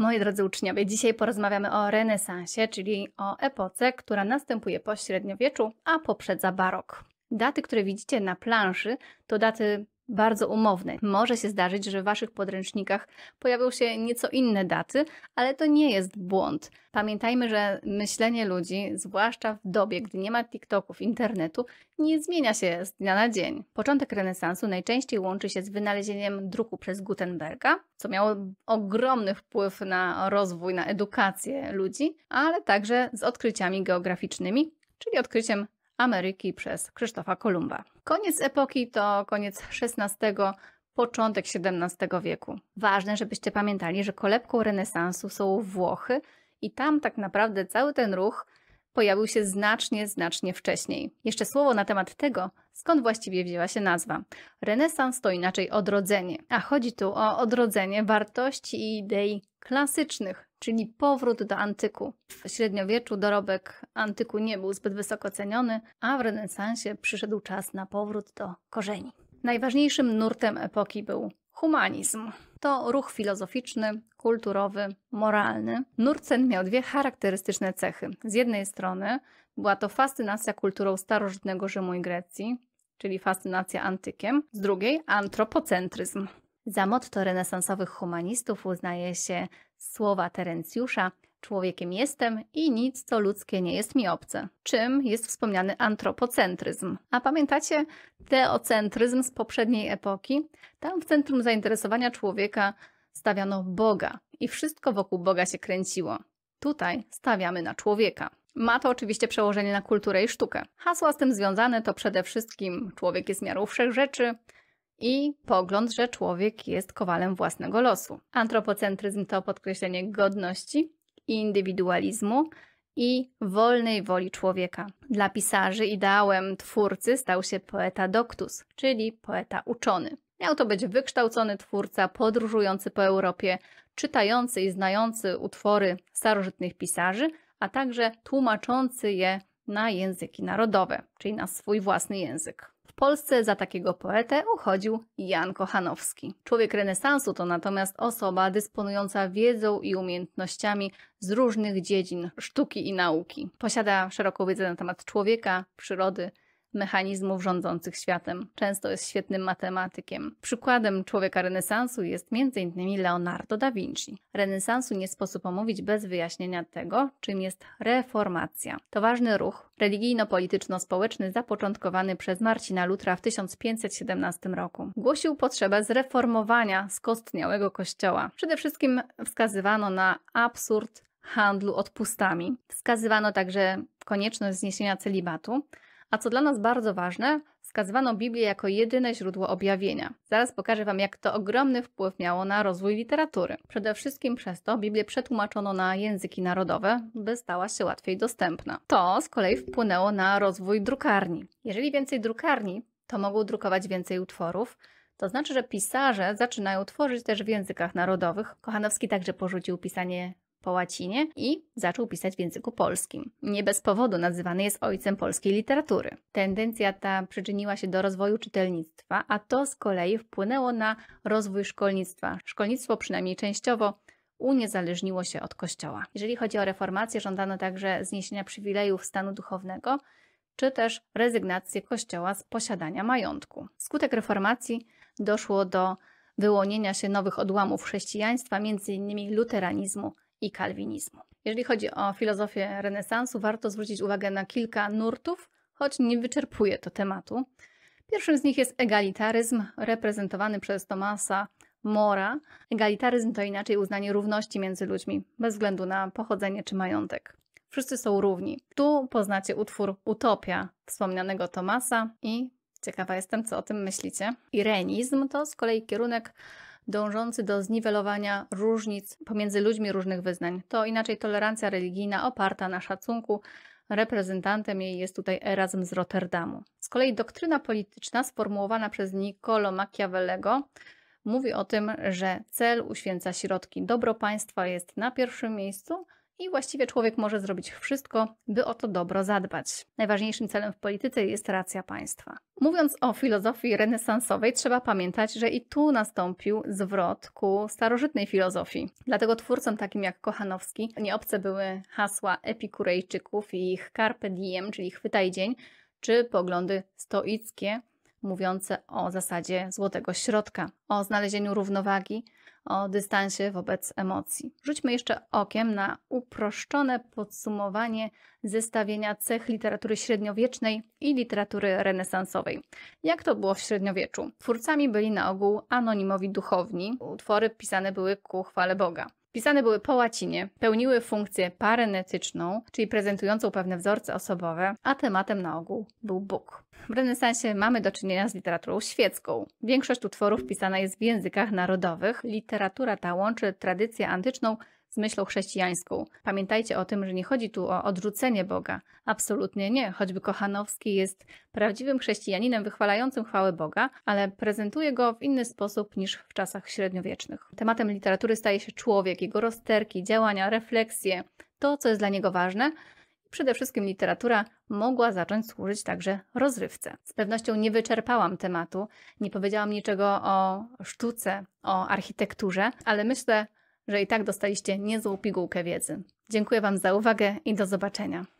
Moi drodzy uczniowie, dzisiaj porozmawiamy o renesansie, czyli o epoce, która następuje po średniowieczu, a poprzedza barok. Daty, które widzicie na planszy, to daty bardzo umowny. Może się zdarzyć, że w Waszych podręcznikach pojawią się nieco inne daty, ale to nie jest błąd. Pamiętajmy, że myślenie ludzi, zwłaszcza w dobie, gdy nie ma TikToków, internetu, nie zmienia się z dnia na dzień. Początek renesansu najczęściej łączy się z wynalezieniem druku przez Gutenberga, co miało ogromny wpływ na rozwój, na edukację ludzi, ale także z odkryciami geograficznymi, czyli odkryciem Ameryki przez Krzysztofa Kolumba. Koniec epoki to koniec XVI, początek XVII wieku. Ważne, żebyście pamiętali, że kolebką renesansu są Włochy i tam tak naprawdę cały ten ruch pojawił się znacznie, znacznie wcześniej. Jeszcze słowo na temat tego, skąd właściwie wzięła się nazwa. Renesans to inaczej odrodzenie, a chodzi tu o odrodzenie wartości i idei klasycznych, czyli powrót do antyku. W średniowieczu dorobek antyku nie był zbyt wysoko ceniony, a w renesansie przyszedł czas na powrót do korzeni. Najważniejszym nurtem epoki był humanizm. To ruch filozoficzny, kulturowy, moralny. Nurt ten miał dwie charakterystyczne cechy. Z jednej strony była to fascynacja kulturą starożytnego Rzymu i Grecji, czyli fascynacja antykiem, z drugiej antropocentryzm. Za motto renesansowych humanistów uznaje się słowa Terencjusza Człowiekiem jestem i nic, co ludzkie nie jest mi obce, czym jest wspomniany antropocentryzm. A pamiętacie teocentryzm z poprzedniej epoki? Tam w centrum zainteresowania człowieka stawiano Boga i wszystko wokół Boga się kręciło. Tutaj stawiamy na człowieka. Ma to oczywiście przełożenie na kulturę i sztukę. Hasła z tym związane to przede wszystkim człowiek jest miarą wszech rzeczy, i pogląd, że człowiek jest kowalem własnego losu. Antropocentryzm to podkreślenie godności, indywidualizmu i wolnej woli człowieka. Dla pisarzy ideałem twórcy stał się poeta doctus, czyli poeta uczony. Miał to być wykształcony twórca, podróżujący po Europie, czytający i znający utwory starożytnych pisarzy, a także tłumaczący je na języki narodowe, czyli na swój własny język. W Polsce za takiego poetę uchodził Jan Kochanowski. Człowiek renesansu to natomiast osoba dysponująca wiedzą i umiejętnościami z różnych dziedzin sztuki i nauki. Posiada szeroką wiedzę na temat człowieka, przyrody, mechanizmów rządzących światem. Często jest świetnym matematykiem. Przykładem człowieka renesansu jest m.in. Leonardo da Vinci. Renesansu nie sposób omówić bez wyjaśnienia tego, czym jest reformacja. To ważny ruch religijno-polityczno-społeczny zapoczątkowany przez Marcina Lutra w 1517 roku. Głosił potrzebę zreformowania skostniałego kościoła. Przede wszystkim wskazywano na absurd handlu odpustami. Wskazywano także konieczność zniesienia celibatu, a co dla nas bardzo ważne, wskazywano Biblię jako jedyne źródło objawienia. Zaraz pokażę Wam, jak to ogromny wpływ miało na rozwój literatury. Przede wszystkim przez to Biblię przetłumaczono na języki narodowe, by stała się łatwiej dostępna. To z kolei wpłynęło na rozwój drukarni. Jeżeli więcej drukarni, to mogą drukować więcej utworów, to znaczy, że pisarze zaczynają tworzyć też w językach narodowych. Kochanowski także porzucił pisanie po łacinie i zaczął pisać w języku polskim. Nie bez powodu nazywany jest ojcem polskiej literatury. Tendencja ta przyczyniła się do rozwoju czytelnictwa, a to z kolei wpłynęło na rozwój szkolnictwa. Szkolnictwo przynajmniej częściowo uniezależniło się od kościoła. Jeżeli chodzi o reformację, żądano także zniesienia przywilejów stanu duchownego, czy też rezygnację kościoła z posiadania majątku. Wskutek reformacji doszło do wyłonienia się nowych odłamów chrześcijaństwa, m.in. luteranizmu i kalwinizmu. Jeżeli chodzi o filozofię renesansu, warto zwrócić uwagę na kilka nurtów, choć nie wyczerpuje to tematu. Pierwszym z nich jest egalitaryzm reprezentowany przez Tomasa Mora. Egalitaryzm to inaczej uznanie równości między ludźmi, bez względu na pochodzenie czy majątek. Wszyscy są równi. Tu poznacie utwór Utopia wspomnianego Tomasa i ciekawa jestem, co o tym myślicie. Irenizm to z kolei kierunek dążący do zniwelowania różnic pomiędzy ludźmi różnych wyznań. To inaczej tolerancja religijna oparta na szacunku. Reprezentantem jej jest tutaj Erasm z Rotterdamu. Z kolei doktryna polityczna sformułowana przez Niccolo Machiavellego mówi o tym, że cel uświęca środki. Dobro państwa jest na pierwszym miejscu – i właściwie człowiek może zrobić wszystko, by o to dobro zadbać. Najważniejszym celem w polityce jest racja państwa. Mówiąc o filozofii renesansowej, trzeba pamiętać, że i tu nastąpił zwrot ku starożytnej filozofii. Dlatego twórcom takim jak Kochanowski nieobce były hasła epikurejczyków i ich carpe diem, czyli chwytaj dzień, czy poglądy stoickie, mówiące o zasadzie złotego środka, o znalezieniu równowagi, o dystansie wobec emocji. Rzućmy jeszcze okiem na uproszczone podsumowanie zestawienia cech literatury średniowiecznej i literatury renesansowej. Jak to było w średniowieczu? Twórcami byli na ogół anonimowi duchowni, utwory pisane były ku chwale Boga. Pisane były po łacinie, pełniły funkcję parenetyczną, czyli prezentującą pewne wzorce osobowe, a tematem na ogół był Bóg. W renesansie mamy do czynienia z literaturą świecką. Większość utworów pisana jest w językach narodowych. Literatura ta łączy tradycję antyczną z myślą chrześcijańską. Pamiętajcie o tym, że nie chodzi tu o odrzucenie Boga. Absolutnie nie, choćby Kochanowski jest prawdziwym chrześcijaninem wychwalającym chwałę Boga, ale prezentuje go w inny sposób niż w czasach średniowiecznych. Tematem literatury staje się człowiek, jego rozterki, działania, refleksje, to, co jest dla niego ważne. Przede wszystkim literatura mogła zacząć służyć także rozrywce. Z pewnością nie wyczerpałam tematu, nie powiedziałam niczego o sztuce, o architekturze, ale myślę, że i tak dostaliście niezłą pigułkę wiedzy. Dziękuję Wam za uwagę i do zobaczenia.